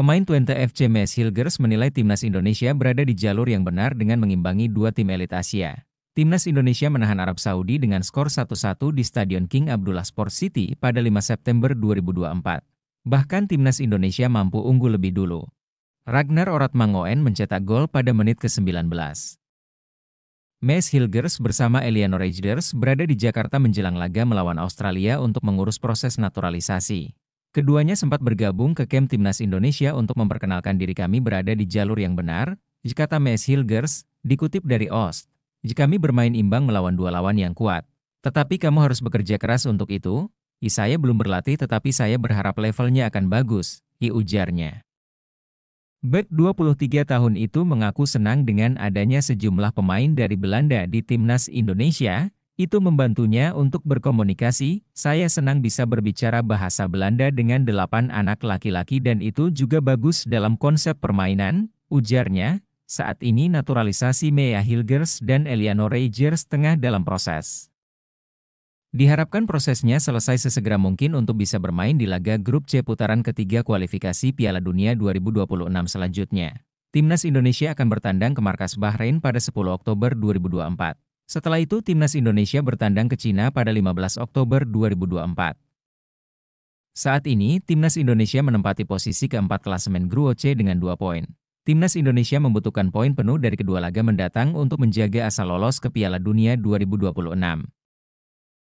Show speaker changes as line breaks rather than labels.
Pemain Twente FC Mes Hilgers menilai timnas Indonesia berada di jalur yang benar dengan mengimbangi dua tim elit Asia. Timnas Indonesia menahan Arab Saudi dengan skor 1-1 di Stadion King Abdullah Sport City pada 5 September 2024. Bahkan timnas Indonesia mampu unggul lebih dulu. Ragnar Oratmangoen mencetak gol pada menit ke-19. Mes Hilgers bersama Eleanor Rejders berada di Jakarta menjelang laga melawan Australia untuk mengurus proses naturalisasi. Keduanya sempat bergabung ke kem timnas Indonesia untuk memperkenalkan diri kami berada di jalur yang benar, kata Mes Hilgers, dikutip dari Ost. Jika kami bermain imbang melawan dua lawan yang kuat. Tetapi kamu harus bekerja keras untuk itu, saya belum berlatih tetapi saya berharap levelnya akan bagus, i ujarnya. Beck 23 tahun itu mengaku senang dengan adanya sejumlah pemain dari Belanda di timnas Indonesia, itu membantunya untuk berkomunikasi, saya senang bisa berbicara bahasa Belanda dengan delapan anak laki-laki dan itu juga bagus dalam konsep permainan, ujarnya. Saat ini naturalisasi Mea Hilgers dan Eliano Reijers tengah dalam proses. Diharapkan prosesnya selesai sesegera mungkin untuk bisa bermain di laga grup C putaran ketiga kualifikasi Piala Dunia 2026 selanjutnya. Timnas Indonesia akan bertandang ke markas Bahrain pada 10 Oktober 2024. Setelah itu timnas Indonesia bertandang ke Cina pada 15 Oktober 2024. Saat ini, timnas Indonesia menempati posisi keempat klasemen Grup C dengan dua poin. Timnas Indonesia membutuhkan poin penuh dari kedua laga mendatang untuk menjaga asal lolos ke Piala Dunia 2026.